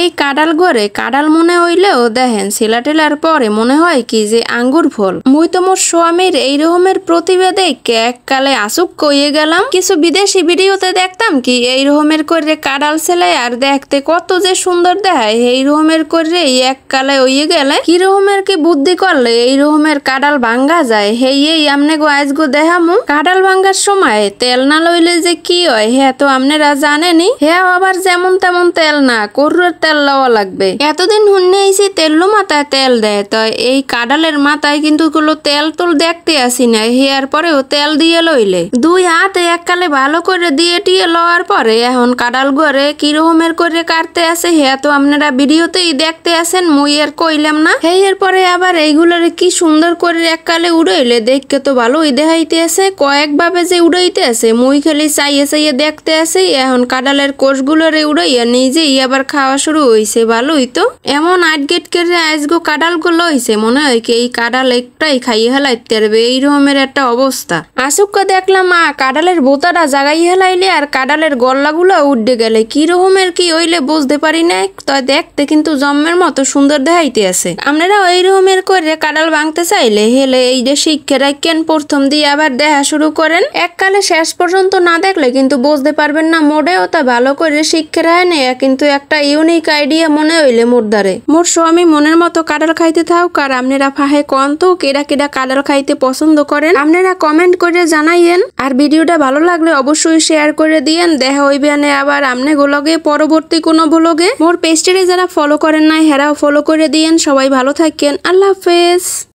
এই কাডাল ঘরে কাডাল মনে হইলেও দেখেন সিলাটেলার পরে মনে হয় কি যে আঙ্গুর ফল মুই তো মোর স্বামীর এই রকমের প্রতিবেদে এক কালে আসুক কইয়ে গেলাম কিছু বিদেশি ভিডিওতে দেখতাম কি এই রহমের করে কাডাল সেলাই আর দেখতে কত যে সুন্দর দেখায় এই রকমের করে এক কালে ওইয়ে গেলে কি রহমের কি বুদ্ধি করলে এই রহমের কাডাল ভাঙ্গা যায় হেই এই আমনে গো আজ গো দেহামু কাডাল ভাঙ্গার সময় তেল না লইলে যে কি হয় হ্যাঁ তো আপনারা জানেনি হ্যাঁ আবার যেমন তেমন তেল না করুর তেল লওয়া লাগবে এতদিন হুন্নে তেল তেল্লু মাথায় তেল দেয় তো এই কাডালের মাথায় কিন্তু গুলো তেল তুল দেখতে আসি না হেয়ার পরেও তেল দিয়ে লইলে দুই হাতে এককালে ভালো করে দিয়ে টিয়ে লওয়ার পরে এখন কাডাল গড়ে কিরকমের করে কাটতে আসে হেয়া তো আপনারা ভিডিওতেই দেখতে আসেন মুই আর কইলাম না হেয়ার পরে আবার এইগুলোর কি সুন্দর করে এককালে উড়াইলে দেখতে তো ভালোই দেখাইতে আছে কয়েকভাবে যে উড়াইতে আছে মুই খালি চাইয়ে চাইয়ে দেখতে আসে এখন কাডালের কোষগুলোরে উড়াইয়া নিজেই আবার খাওয়া শুরু শুরু হয়েছে ভালোই তো এমন আট গেট কেটে আজগো কাডালগো লইছে মনে হয় কি এই কাডাল একটাই খাইয়ে হেলাই তেরবে এই রকমের একটা অবস্থা আসুককে দেখলাম মা কাডালের বোতাটা জাগাই হেলাইলে আর কাডালের গল্লাগুলো উড্ডে গেলে কি রকমের কি ওইলে বুঝতে পারি না তাই দেখতে কিন্তু জন্মের মতো সুন্দর দেখাইতে আছে আপনারা ওই রকমের করে কাডাল ভাঙতে চাইলে হেলে এই যে শিক্ষা রাখেন প্রথম দিয়ে আবার দেখা শুরু করেন এককালে শেষ পর্যন্ত না দেখলে কিন্তু বুঝতে পারবেন না মোটেও তা ভালো করে শিক্ষা রায় নেয়া কিন্তু একটা ইউনিক এক আইডিয়া মনে হইলে মোর দ্বারে মোর স্বামী মনের মতো কাডাল খাইতে থাক আর আপনারা ফাহে কন তো কেডা কেডা কাডাল খাইতে পছন্দ করেন আপনারা কমেন্ট করে জানাইয়েন আর ভিডিওটা ভালো লাগলে অবশ্যই শেয়ার করে দিয়েন দেখা হইবে আবার আপনি গোলগে পরবর্তী কোনো ভ্লগে মোর পেস্টারে যারা ফলো করেন নাই হেরাও ফলো করে দিয়েন সবাই ভালো থাকেন আল্লাহ হাফেজ